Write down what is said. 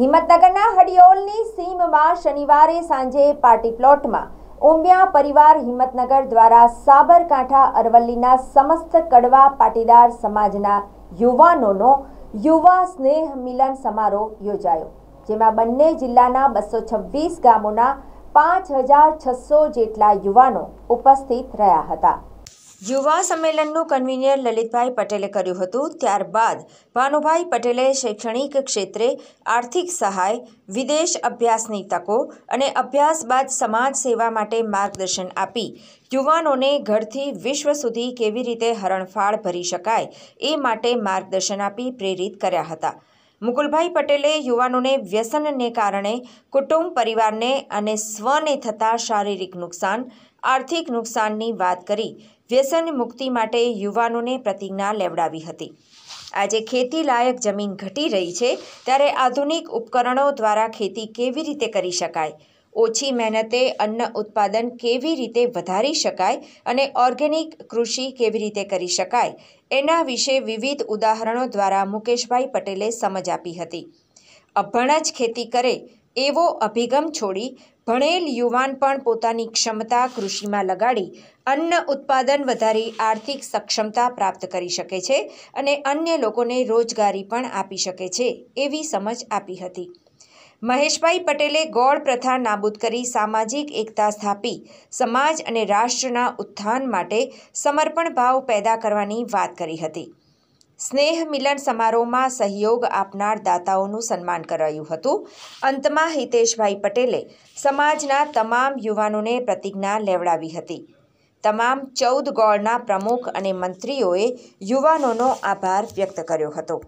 હિંમતનગરના હડિયોલની સીમમાં શનિવારે સાંજે પાર્ટી પ્લોટમાં ઉમિયા પરિવાર હિંમતનગર દ્વારા સાબરકાંઠા અરવલ્લીના સમસ્ત કડવા પાટીદાર સમાજના યુવાનોનો યુવા સ્નેહ મિલન સમારોહ યોજાયો જેમાં બંને જિલ્લાના બસો છવ્વીસ ગામોના પાંચ હજાર છસો જેટલા યુવાનો ઉપસ્થિત રહ્યા હતા યુવા સંમેલનનું કન્વીનર લલિતભાઈ પટેલે કર્યું હતું ત્યારબાદ ભાનુભાઈ પટેલે શૈક્ષણિક ક્ષેત્રે આર્થિક સહાય વિદેશ અભ્યાસની તકો અને અભ્યાસ બાદ સમાજ સેવા માટે માર્ગદર્શન આપી યુવાનોને ઘરથી વિશ્વ સુધી કેવી રીતે હરણફાળ ભરી શકાય એ માટે માર્ગદર્શન આપી પ્રેરિત કર્યા હતા મુકુલભાઈ પટેલે યુવાનોને વ્યસનને કારણે કુટુંબ પરિવારને અને સ્વને થતા શારીરિક નુકસાન આર્થિક નુકસાનની વાત કરી વ્યસન મુક્તિ માટે યુવાનોને પ્રતિજ્ઞા લેવડાવી હતી આજે ખેતી લાયક જમીન ઘટી રહી છે ત્યારે આધુનિક ઉપકરણો દ્વારા ખેતી કેવી રીતે કરી શકાય ઓછી મહેનતે અન્ન ઉત્પાદન કેવી રીતે વધારી શકાય અને ઓર્ગેનિક કૃષિ કેવી રીતે કરી શકાય એના વિશે વિવિધ ઉદાહરણો દ્વારા મુકેશભાઈ પટેલે સમજ આપી હતી અભણ જ ખેતી કરે એવો અભિગમ છોડી ભણેલ યુવાન પણ પોતાની ક્ષમતા કૃષિમાં લગાડી અન્ન ઉત્પાદન વધારી આર્થિક સક્ષમતા પ્રાપ્ત કરી શકે છે અને અન્ય લોકોને રોજગારી પણ આપી શકે છે એવી સમજ આપી હતી મહેશભાઈ પટેલે ગૌળ પ્રથા નાબૂદ કરી સામાજિક એકતા સ્થાપી સમાજ અને રાષ્ટ્રના ઉત્થાન માટે સમર્પણ ભાવ પેદા કરવાની વાત કરી હતી સ્નેહ મિલન સમારોહમાં સહયોગ આપનાર દાતાઓનું સન્માન કરાયું હતું અંતમાં હિતેશભાઈ પટેલે સમાજના તમામ યુવાનોને પ્રતિજ્ઞા લેવડાવી હતી તમામ ચૌદ ગોળના પ્રમુખ અને મંત્રીઓએ યુવાનોનો આભાર વ્યક્ત કર્યો હતો